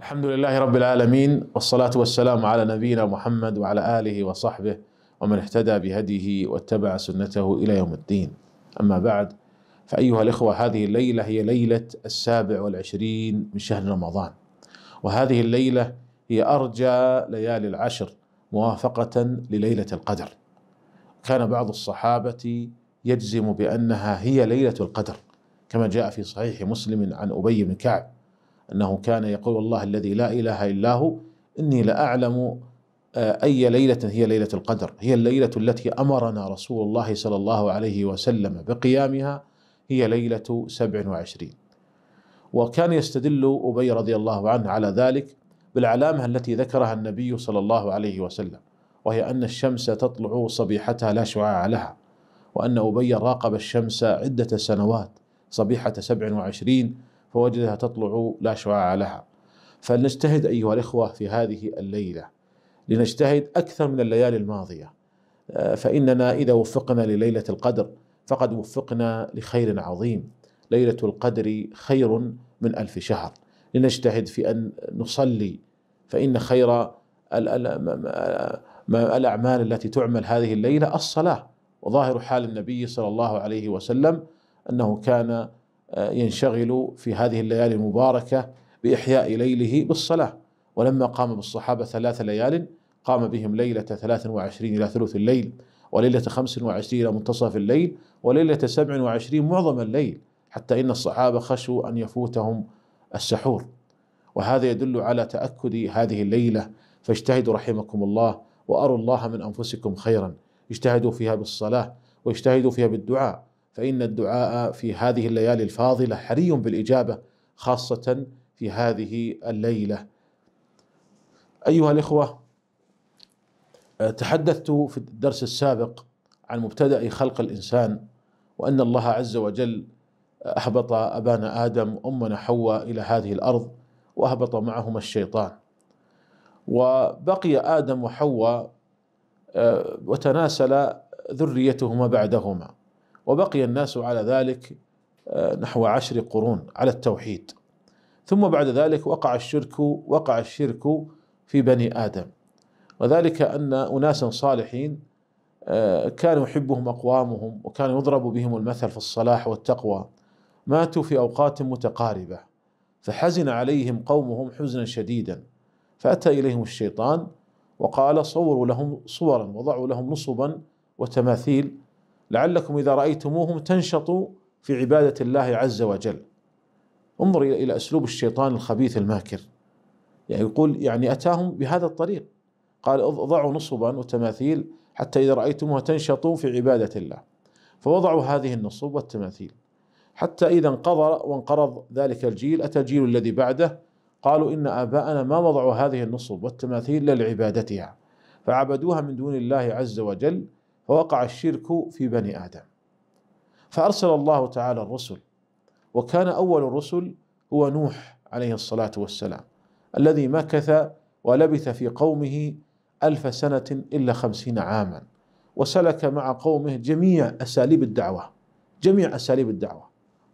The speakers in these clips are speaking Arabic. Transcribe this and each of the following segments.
الحمد لله رب العالمين والصلاة والسلام على نبينا محمد وعلى آله وصحبه ومن اهتدى بهديه واتبع سنته إلى يوم الدين أما بعد فأيها الإخوة هذه الليلة هي ليلة السابع والعشرين من شهر رمضان وهذه الليلة هي أرجى ليالي العشر موافقة لليلة القدر كان بعض الصحابة يجزم بأنها هي ليلة القدر كما جاء في صحيح مسلم عن أبي بن كعب أنه كان يقول والله الذي لا إله إلا هو إني لأعلم آه، أي ليلة هي ليلة القدر هي الليلة التي أمرنا رسول الله صلى الله عليه وسلم بقيامها هي ليلة سبع وعشرين وكان يستدل أبي رضي الله عنه على ذلك بالعلامة التي ذكرها النبي صلى الله عليه وسلم وهي أن الشمس تطلع صبيحتها لا شعاع لها وأن أبي راقب الشمس عدة سنوات صبيحة سبع وعشرين فوجدها تطلع لا شعاع لها فلنجتهد أيها الإخوة في هذه الليلة لنجتهد أكثر من الليالي الماضية آه، فإننا إذا وفقنا لليلة القدر فقد وفقنا لخير عظيم ليلة القدر خير من ألف شهر لنجتهد في أن نصلي فإن خير الأعمال التي تعمل هذه الليلة الصلاة وظاهر حال النبي صلى الله عليه وسلم أنه كان آه، ينشغل في هذه الليالي المباركه باحياء ليله بالصلاه ولما قام بالصحابه ثلاث ليال قام بهم ليله 23 الى ثلث الليل وليله 25 الى منتصف الليل وليله 27 معظم الليل حتى ان الصحابه خشوا ان يفوتهم السحور وهذا يدل على تاكد هذه الليله فاجتهدوا رحمكم الله واروا الله من انفسكم خيرا اجتهدوا فيها بالصلاه واجتهدوا فيها بالدعاء فإن الدعاء في هذه الليالي الفاضلة حري بالإجابة خاصة في هذه الليلة. أيها الإخوة تحدثت في الدرس السابق عن مبتدأ خلق الإنسان وأن الله عز وجل أهبط أبانا آدم وأمنا حواء إلى هذه الأرض وأهبط معهما الشيطان وبقي آدم وحواء آه، وتناسل ذريتهما بعدهما وبقي الناس على ذلك آه، نحو عشر قرون على التوحيد ثم بعد ذلك وقع الشرك وقع الشرك في بني ادم وذلك ان اناسا صالحين آه، كان يحبهم اقوامهم وكان يضرب بهم المثل في الصلاح والتقوى ماتوا في اوقات متقاربه فحزن عليهم قومهم حزنا شديدا فاتى اليهم الشيطان وقال صوروا لهم صورا وضعوا لهم نصبا وتماثيل لعلكم إذا رأيتموهم تنشطوا في عبادة الله عز وجل انظر إلى أسلوب الشيطان الخبيث الماكر يعني يقول يعني أتاهم بهذا الطريق قال ضعوا نصبا وتماثيل حتى إذا رأيتموها تنشطوا في عبادة الله فوضعوا هذه النصب والتماثيل حتى إذا انقضى وانقرض ذلك الجيل أتى الجيل الذي بعده قالوا إن آباءنا ما وضعوا هذه النصب والتماثيل لعبادتها فعبدوها من دون الله عز وجل ووقع الشرك في بني آدم فأرسل الله تعالى الرسل وكان أول الرسل هو نوح عليه الصلاة والسلام الذي مكث ولبث في قومه ألف سنة إلا خمسين عاما وسلك مع قومه جميع أساليب الدعوة جميع أساليب الدعوة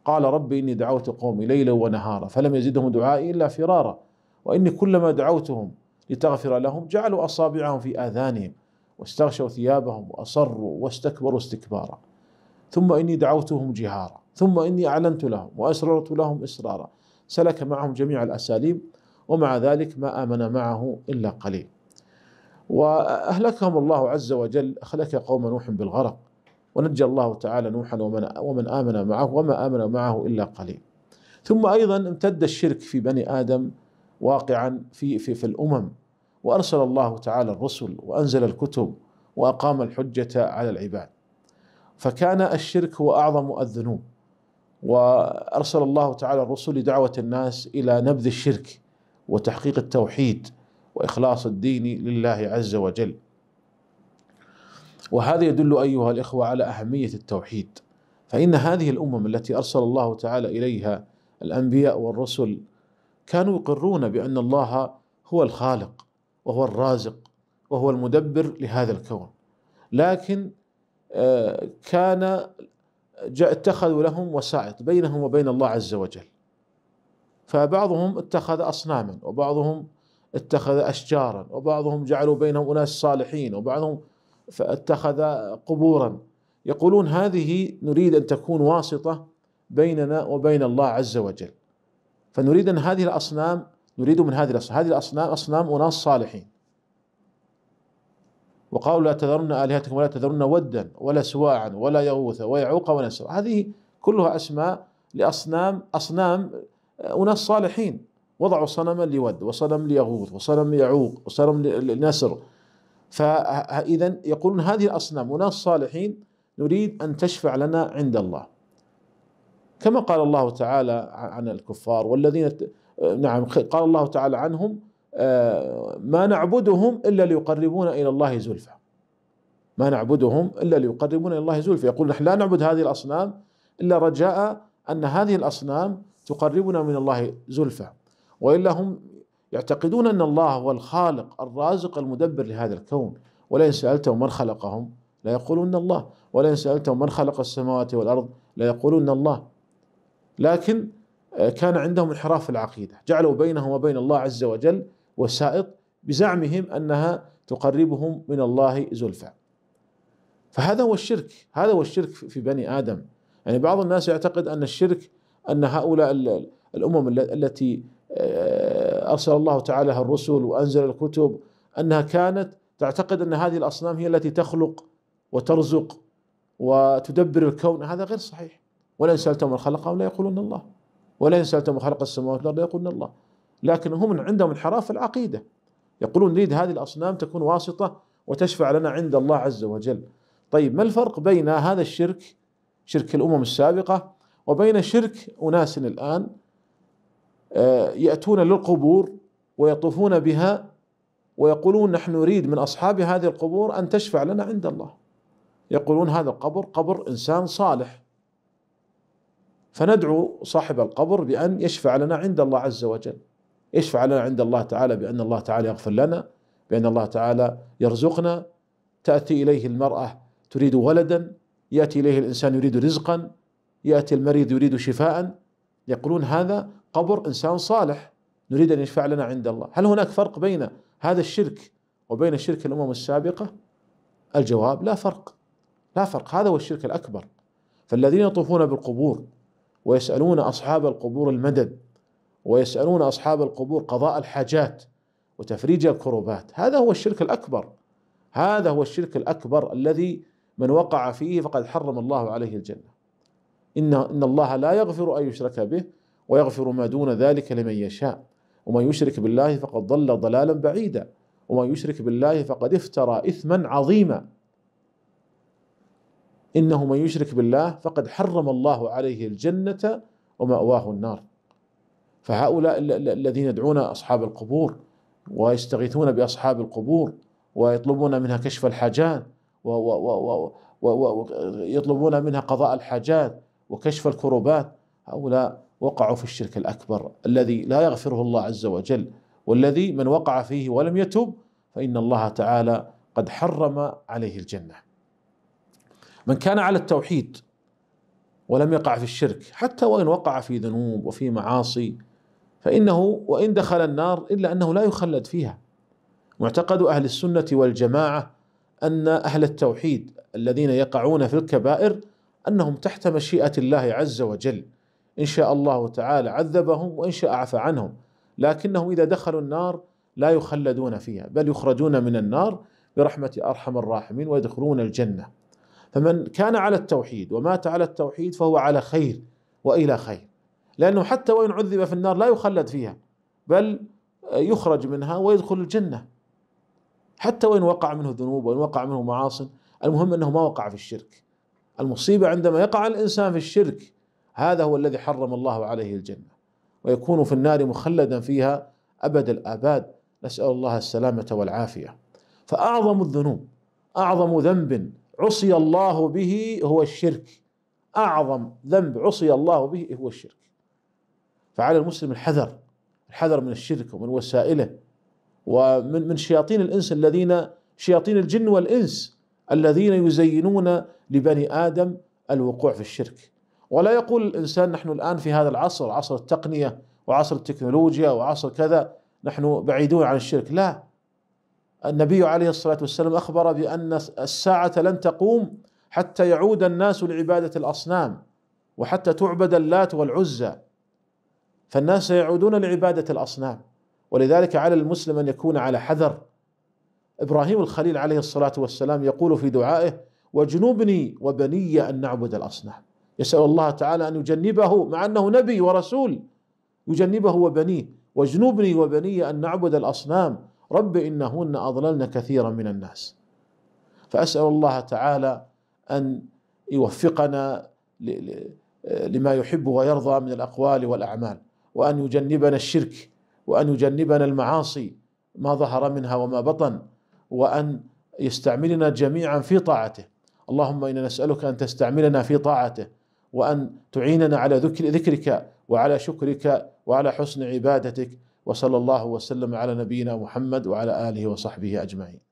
قال رب إني دعوت قومي ليلا ونهارا فلم يزدهم دعائي إلا فرارا وإني كلما دعوتهم لتغفر لهم جعلوا أصابعهم في آذانهم واستغشوا ثيابهم واصروا واستكبروا استكبارا ثم اني دعوتهم جهارا ثم اني اعلنت لهم واسررت لهم اسرارا سلك معهم جميع الاساليب ومع ذلك ما امن معه الا قليل واهلكهم الله عز وجل اهلك قوم نوح بالغرق ونجى الله تعالى نوحا ومن ومن امن معه وما امن معه الا قليل ثم ايضا امتد الشرك في بني ادم واقعا في في في الامم وارسل الله تعالى الرسل وانزل الكتب واقام الحجه على العباد فكان الشرك هو اعظم الذنوب وارسل الله تعالى الرسل لدعوه الناس الى نبذ الشرك وتحقيق التوحيد واخلاص الدين لله عز وجل وهذا يدل ايها الاخوه على اهميه التوحيد فان هذه الامم التي ارسل الله تعالى اليها الانبياء والرسل كانوا يقرون بان الله هو الخالق وهو الرازق وهو المدبر لهذا الكون لكن آه، كان اتخذوا لهم وسائط بينهم وبين الله عز وجل فبعضهم اتخذ اصناما وبعضهم اتخذ اشجارا وبعضهم جعلوا بينهم اناس صالحين وبعضهم فاتخذ قبورا يقولون هذه نريد ان تكون واسطه بيننا وبين الله عز وجل فنريد ان هذه الاصنام نريد من هذه الأصنام هذه الأصنام أصنام أناس صالحين وقالوا لا تذرن آلهتكم ولا تذرن ودا ولا سواعا ولا يغوث ويعوق ونسر هذه كلها أسماء لأصنام أصنام آه، أناس صالحين وضعوا صنما لود وصنم ليغوث وصنم ليعوق وصنم لنسر فإذا يقولون هذه الأصنام أناس صالحين نريد أن تشفع لنا عند الله كما قال الله تعالى عن الكفار والذين نعم قال الله تعالى عنهم آه، ما نعبدهم إلا ليقربونا إلى الله زلفى ما نعبدهم إلا ليقربونا إلى الله زلفى يقول نحن لا نعبد هذه الأصنام إلا رجاء أن هذه الأصنام تقربنا من الله زلفى وإلا هم يعتقدون أن الله هو الخالق الرازق المدبر لهذا الكون ولئن سألتهم من خلقهم ليقولون الله ولئن سألتهم من خلق السماوات والأرض ليقولون الله لكن كان عندهم انحراف في العقيدة جعلوا بينهم وبين الله عز وجل وسائط بزعمهم أنها تقربهم من الله زلفى فهذا هو الشرك هذا هو الشرك في بني آدم يعني بعض الناس يعتقد أن الشرك أن هؤلاء الأمم التي آه، أرسل الله تعالى الرسل وأنزل الكتب أنها كانت تعتقد أن هذه الأصنام هي التي تخلق وترزق وتدبر الكون هذا غير صحيح ولئن سألتهم من خلقهم يقولون الله ولئن سألتهم خلق السماوات والأرض يقولون الله لكن هم عندهم انحراف في العقيدة يقولون نريد هذه الأصنام تكون واسطة وتشفع لنا عند الله عز وجل طيب ما الفرق بين هذا الشرك شرك الأمم السابقة وبين شرك أناس الآن آه، يأتون للقبور ويطوفون بها ويقولون نحن نريد من أصحاب هذه القبور أن تشفع لنا عند الله يقولون هذا القبر قبر إنسان صالح فندعو صاحب القبر بأن يشفع لنا عند الله عز وجل يشفع لنا عند الله تعالى بأن الله تعالى يغفر لنا بأن الله تعالى يرزقنا تأتي إليه المرأة تريد ولدا يأتي إليه الإنسان يريد رزقا يأتي المريض يريد شفاء يقولون هذا قبر إنسان صالح نريد أن يشفع لنا عند الله هل هناك فرق بين هذا الشرك وبين شرك الأمم السابقة الجواب لا فرق لا فرق هذا هو الشرك الأكبر فالذين يطوفون بالقبور ويسألون أصحاب القبور المدد ويسألون أصحاب القبور قضاء الحاجات وتفريج الكروبات هذا هو الشرك الأكبر هذا هو الشرك الأكبر الذي من وقع فيه فقد حرم الله عليه الجنة إن, إن الله لا يغفر أن يشرك به ويغفر ما دون ذلك لمن يشاء ومن يشرك بالله فقد ضل ضلالا بعيدا ومن يشرك بالله فقد افترى إثما عظيما انه من يشرك بالله فقد حرم الله عليه الجنه وماواه النار فهؤلاء الذين يدعون اصحاب القبور ويستغيثون باصحاب القبور ويطلبون منها كشف الحاجات ويطلبون منها قضاء الحاجات وكشف الكروبات هؤلاء وقعوا في الشرك الاكبر الذي لا يغفره الله عز وجل والذي من وقع فيه ولم يتب فان الله تعالى قد حرم عليه الجنه من كان على التوحيد ولم يقع في الشرك حتى وان وقع في ذنوب وفي معاصي فانه وان دخل النار الا انه لا يخلد فيها معتقد اهل السنه والجماعه ان اهل التوحيد الذين يقعون في الكبائر انهم تحت مشيئه الله عز وجل ان شاء الله تعالى عذبهم وان شاء عفى عنهم لكنهم اذا دخلوا النار لا يخلدون فيها بل يخرجون من النار برحمه ارحم الراحمين ويدخلون الجنه فمن كان على التوحيد ومات على التوحيد فهو على خير والى خير لانه حتى وان عذب في النار لا يخلد فيها بل يخرج منها ويدخل الجنه حتى وان وقع منه ذنوب وان وقع منه معاصٍ المهم انه ما وقع في الشرك المصيبه عندما يقع الانسان في الشرك هذا هو الذي حرم الله عليه الجنه ويكون في النار مخلدا فيها ابد الاباد نسال الله السلامه والعافيه فاعظم الذنوب اعظم ذنب عصي الله به هو الشرك اعظم ذنب عصي الله به هو الشرك فعلى المسلم الحذر الحذر من الشرك ومن وسائله ومن من شياطين الانس الذين شياطين الجن والانس الذين يزينون لبني ادم الوقوع في الشرك ولا يقول الانسان نحن الان في هذا العصر عصر التقنيه وعصر التكنولوجيا وعصر كذا نحن بعيدون عن الشرك لا النبي عليه الصلاة والسلام أخبر بأن الساعة لن تقوم حتى يعود الناس لعبادة الأصنام وحتى تعبد اللات والعزى فالناس سيعودون لعبادة الأصنام ولذلك على المسلم أن يكون على حذر إبراهيم الخليل عليه الصلاة والسلام يقول في دعائه واجنبني وبني أن نعبد الأصنام يسأل الله تعالى أن يجنبه مع أنه نبي ورسول يجنبه وبنيه واجنبني وبني أن نعبد الأصنام رب إنهن أضللن كثيرا من الناس فأسأل الله تعالى أن يوفقنا لما يحب ويرضى من الأقوال والأعمال وأن يجنبنا الشرك وأن يجنبنا المعاصي ما ظهر منها وما بطن وأن يستعملنا جميعا في طاعته اللهم إنا نسألك أن تستعملنا في طاعته وأن تعيننا على ذكرك وعلى شكرك وعلى حسن عبادتك وصلى الله وسلم على نبينا محمد وعلى اله وصحبه اجمعين